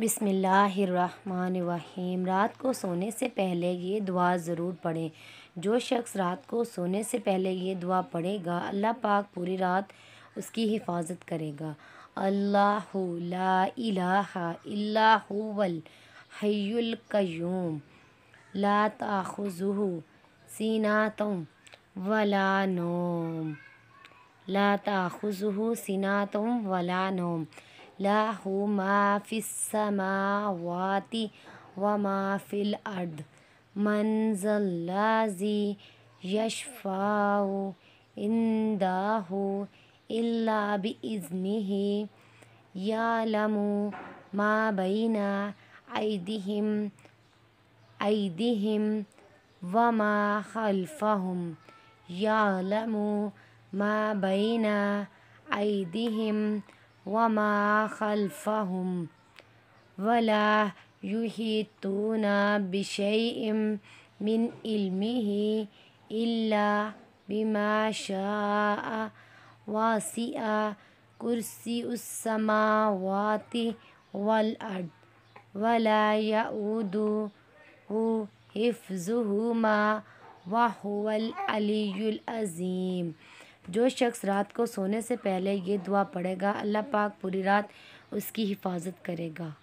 बिसमीम रात को सोने से पहले ये दुआ ज़रूर पढ़ें जो शख्स रात को सोने से पहले ये दुआ पढ़ेगा अल्लाह पाक पूरी रात उसकी हिफाजत करेगा अल्लाह ला इलाहा इल्ला हुवल हयुल कयूम ला ताखुजुहु सीनातम वला नोम ला ताखुजुहु सीनातम वला नोम له ما في السماوات وما في الأرض من ذا الذي يشفع عنده إلا بإذنه يعلم ما بين أيديهم أيديهم وما خلفهم يعلم ما بين أيديهم وما خلفهم ولا يحيطون بشيء من علمه إلا بما شاء واسع كرسي السماوات والأرض ولا يؤوده حفظهما وهو العلي العظيم जो शख्स रात को सोने से पहले ये दुआ पढ़ेगा अल्लाह पाक पूरी रात उसकी हिफाजत करेगा